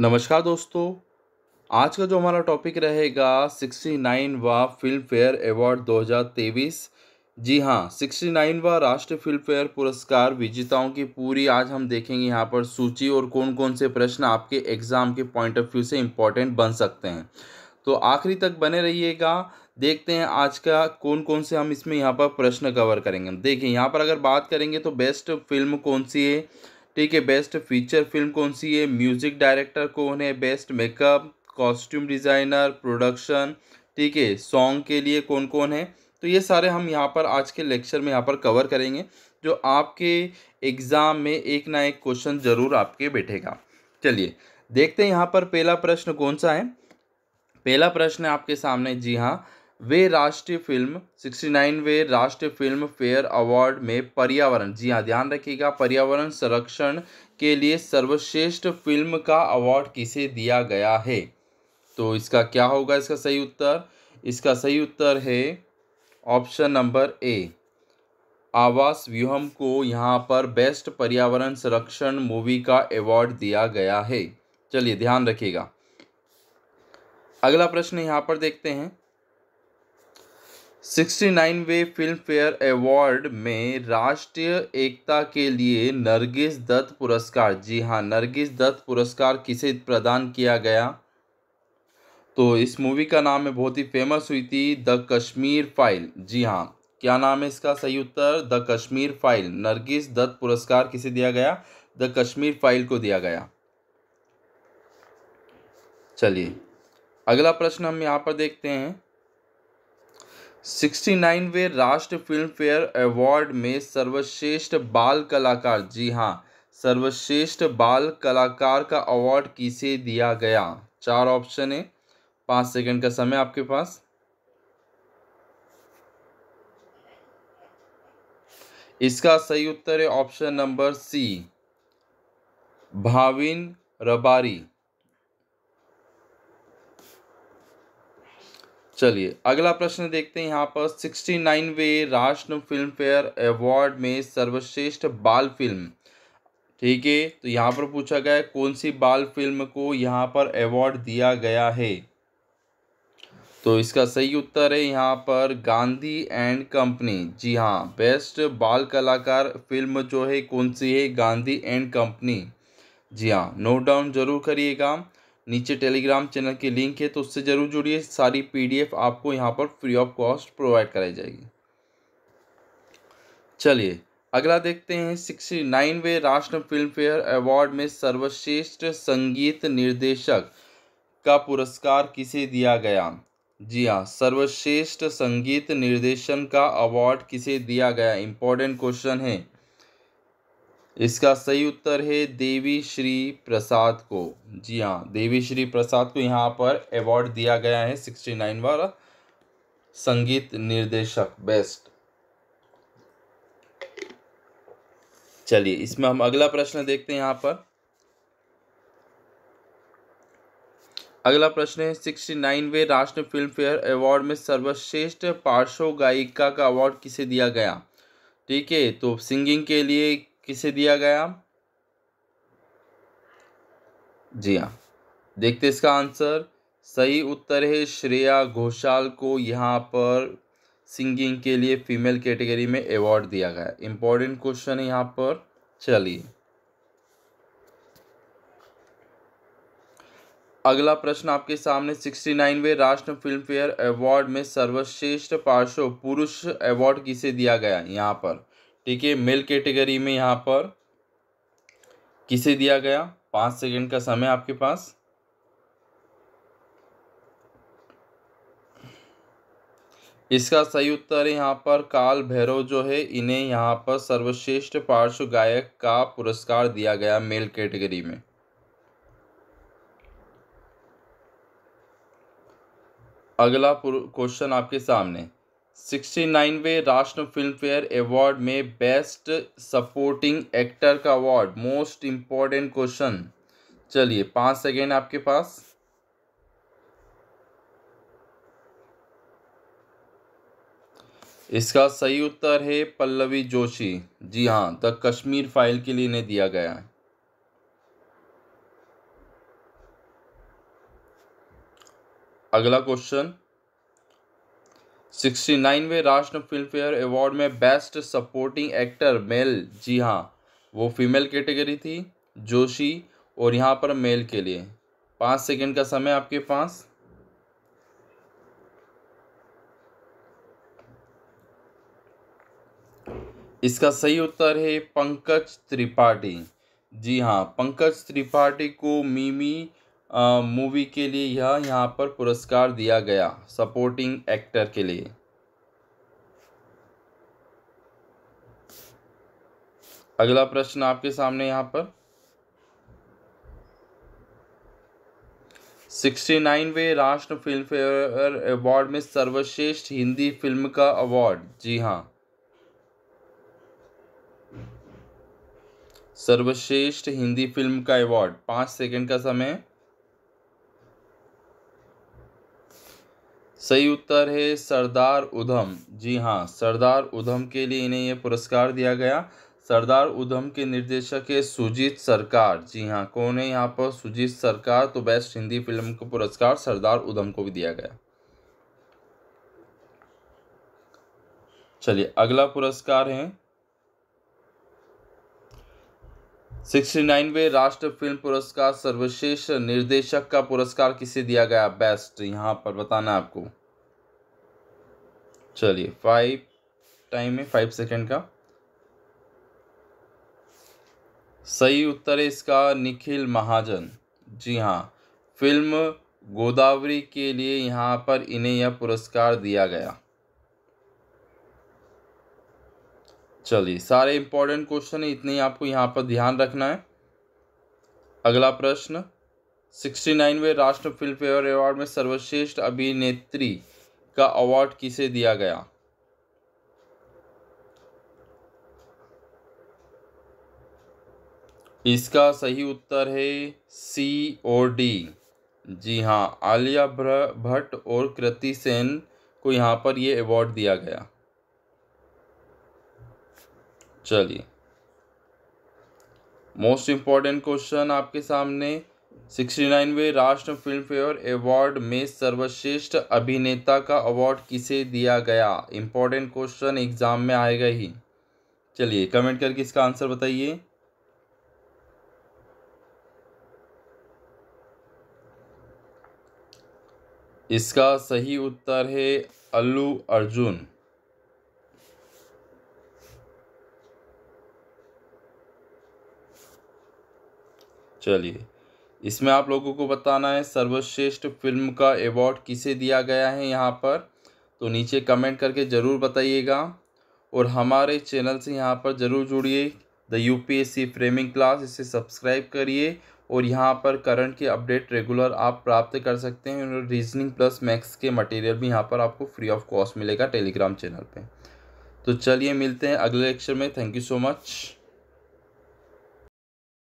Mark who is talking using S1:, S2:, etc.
S1: नमस्कार दोस्तों आज का जो हमारा टॉपिक रहेगा सिक्सटी नाइनवा फिल्म फेयर अवार्ड 2023 जी हाँ सिक्सटी नाइनवा राष्ट्रीय फिल्म फेयर पुरस्कार विजेताओं की पूरी आज हम देखेंगे यहाँ पर सूची और कौन कौन से प्रश्न आपके एग्ज़ाम के पॉइंट ऑफ व्यू से इम्पॉर्टेंट बन सकते हैं तो आखिरी तक बने रहिएगा देखते हैं आज का कौन कौन से हम इसमें यहाँ पर प्रश्न कवर करेंगे देखिए यहाँ पर अगर बात करेंगे तो बेस्ट फिल्म कौन सी है ठीक है बेस्ट फीचर फिल्म कौन सी है म्यूजिक डायरेक्टर कौन है best makeup costume designer production ठीक है सॉन्ग के लिए कौन कौन है तो ये सारे हम यहाँ पर आज के लेक्चर में यहाँ पर कवर करेंगे जो आपके एग्ज़ाम में एक ना एक क्वेश्चन ज़रूर आपके बैठेगा चलिए देखते हैं यहाँ पर पहला प्रश्न कौन सा है पहला प्रश्न है आपके सामने जी हाँ वे राष्ट्रीय फिल्म सिक्सटी वे राष्ट्रीय फिल्म फेयर अवार्ड में पर्यावरण जी हाँ ध्यान रखिएगा पर्यावरण संरक्षण के लिए सर्वश्रेष्ठ फिल्म का अवार्ड किसे दिया गया है तो इसका क्या होगा इसका सही उत्तर इसका सही उत्तर है ऑप्शन नंबर ए आवास व्यूहम को यहाँ पर बेस्ट पर्यावरण संरक्षण मूवी का अवार्ड दिया गया है चलिए ध्यान रखिएगा अगला प्रश्न यहाँ पर देखते हैं सिक्सटी नाइनवे फिल्म फेयर अवार्ड में राष्ट्रीय एकता के लिए नरगिस दत्त पुरस्कार जी हाँ नरगिस दत्त पुरस्कार किसे प्रदान किया गया तो इस मूवी का नाम है बहुत ही फेमस हुई थी द कश्मीर फाइल जी हाँ क्या नाम है इसका सही उत्तर द कश्मीर फाइल नरगिस दत्त पुरस्कार किसे दिया गया द कश्मीर फाइल को दिया गया चलिए अगला प्रश्न हम यहाँ पर देखते हैं सिक्सटी नाइनवे राष्ट्र फिल्म फेयर अवार्ड में सर्वश्रेष्ठ बाल कलाकार जी हाँ सर्वश्रेष्ठ बाल कलाकार का अवार्ड किसे दिया गया चार ऑप्शन है पाँच सेकंड का समय आपके पास इसका सही उत्तर है option number C Bhavin Rabari चलिए अगला प्रश्न देखते हैं यहाँ पर सिक्सटी नाइनवे राष्ट्र फिल्म फेयर अवार्ड में सर्वश्रेष्ठ बाल फिल्म ठीक है तो यहाँ पर पूछा गया है कौन सी बाल फिल्म को यहाँ पर अवार्ड दिया गया है तो इसका सही उत्तर है यहाँ पर गांधी एंड कंपनी जी हाँ बेस्ट बाल कलाकार फिल्म जो है कौन सी है गांधी एंड कंपनी जी हाँ नोट डाउन जरूर करिएगा नीचे टेलीग्राम चैनल की लिंक है तो उससे ज़रूर जुड़िए सारी पीडीएफ आपको यहाँ पर फ्री ऑफ कॉस्ट प्रोवाइड कराई जाएगी चलिए अगला देखते हैं सिक्सटी नाइनवे राष्ट्र फिल्म फेयर अवार्ड में सर्वश्रेष्ठ संगीत निर्देशक का पुरस्कार किसे दिया गया जी हाँ सर्वश्रेष्ठ संगीत निर्देशन का अवार्ड किसे दिया गया इम्पोर्टेंट क्वेश्चन है इसका सही उत्तर है देवी श्री प्रसाद को जी हाँ देवी श्री प्रसाद को यहाँ पर अवार्ड दिया गया है सिक्सटी नाइन बार संगीत निर्देशक बेस्ट चलिए इसमें हम अगला प्रश्न देखते हैं यहाँ पर अगला प्रश्न है सिक्सटी नाइनवे राष्ट्रीय फिल्म फेयर अवार्ड में सर्वश्रेष्ठ पार्श्व गायिका का अवार्ड किसे दिया गया ठीक है तो सिंगिंग के लिए किसे दिया गया जी हाँ देखते इसका आंसर सही उत्तर है श्रेया घोषाल को यहाँ पर सिंगिंग के लिए फीमेल कैटेगरी में अवार्ड दिया गया इंपॉर्टेंट क्वेश्चन है यहाँ पर चलिए अगला प्रश्न आपके सामने सिक्सटी नाइनवे राष्ट्र फिल्म फेयर अवार्ड में सर्वश्रेष्ठ पार्श्व पुरुष अवार्ड किसे दिया गया यहाँ पर ठीक है मेल कैटेगरी में यहाँ पर किसे दिया गया पाँच सेकंड का समय आपके पास इसका सही उत्तर है यहाँ पर काल भैरव जो है इन्हें यहाँ पर सर्वश्रेष्ठ पार्श्व गायक का पुरस्कार दिया गया मेल कैटेगरी में अगला क्वेश्चन आपके सामने सिक्सटी नाइनवे राष्ट्र फिल्म फेयर अवार्ड में बेस्ट सपोर्टिंग एक्टर का अवार्ड मोस्ट इम्पॉर्टेंट क्वेश्चन चलिए पाँच सेकेंड आपके पास इसका सही उत्तर है पल्लवी जोशी जी हाँ द कश्मीर फाइल के लिए इन्हें दिया गया है अगला क्वेश्चन सिक्सटी नाइनवे राष्ट्र फिल्म फेयर अवार्ड में बेस्ट सपोर्टिंग एक्टर मेल जी हाँ वो फीमेल कैटेगरी थी जोशी और यहाँ पर मेल के लिए पाँच सेकंड का समय आपके पास इसका सही उत्तर है पंकज त्रिपाठी जी हाँ पंकज त्रिपाठी को मीमी मूवी के लिए यह यहाँ पर पुरस्कार दिया गया सपोर्टिंग एक्टर के लिए अगला प्रश्न आपके सामने यहाँ पर सिक्सटी नाइनवे राष्ट्र फिल्म फेयर अवार्ड में सर्वश्रेष्ठ हिंदी फिल्म का अवार्ड जी हाँ सर्वश्रेष्ठ हिंदी फिल्म का अवार्ड पांच सेकंड का समय सही उत्तर है सरदार उधम जी हाँ सरदार उधम के लिए इन्हें यह पुरस्कार दिया गया सरदार उधम के निर्देशक है सुजीत सरकार जी हाँ कौन है यहाँ पर सुजीत सरकार तो बेस्ट हिंदी फिल्म को पुरस्कार सरदार उधम को भी दिया गया चलिए अगला पुरस्कार है सिक्सटी नाइनवे राष्ट्र फिल्म पुरस्कार सर्वश्रेष्ठ निर्देशक का पुरस्कार किसे दिया गया बेस्ट यहाँ पर बताना है आपको चलिए फाइव टाइम है फाइव सेकेंड का सही उत्तर है इसका निखिल महाजन जी हाँ फिल्म गोदावरी के लिए यहाँ पर इन्हें यह पुरस्कार दिया गया चलिए सारे इंपॉर्टेंट क्वेश्चन है इतने ही आपको यहाँ पर ध्यान रखना है अगला प्रश्न सिक्सटी नाइनवे राष्ट्र फिल्म फेयर अवार्ड में सर्वश्रेष्ठ अभिनेत्री का अवार्ड किसे दिया गया इसका सही उत्तर है सी और डी जी हाँ आलिया भट्ट और कृति सेन को यहाँ पर ये अवार्ड दिया गया चलिए मोस्ट इम्पॉर्टेंट क्वेश्चन आपके सामने सिक्सटी नाइनवे राष्ट्र फिल्म फेयर अवार्ड में सर्वश्रेष्ठ अभिनेता का अवार्ड किसे दिया गया इम्पॉर्टेंट क्वेश्चन एग्जाम में आएगा ही चलिए कमेंट करके इसका आंसर बताइए इसका सही उत्तर है अल्लू अर्जुन चलिए इसमें आप लोगों को बताना है सर्वश्रेष्ठ फिल्म का अवार्ड किसे दिया गया है यहाँ पर तो नीचे कमेंट करके ज़रूर बताइएगा और हमारे चैनल से यहाँ पर ज़रूर जुड़िए द यू फ्रेमिंग क्लास इसे सब्सक्राइब करिए और यहाँ पर करंट के अपडेट रेगुलर आप प्राप्त कर सकते हैं और रीजनिंग प्लस मैक्स के मटेरियल भी यहाँ पर आपको फ्री ऑफ कॉस्ट मिलेगा टेलीग्राम चैनल पे तो चलिए मिलते हैं अगले लेक्चर में थैंक यू सो मच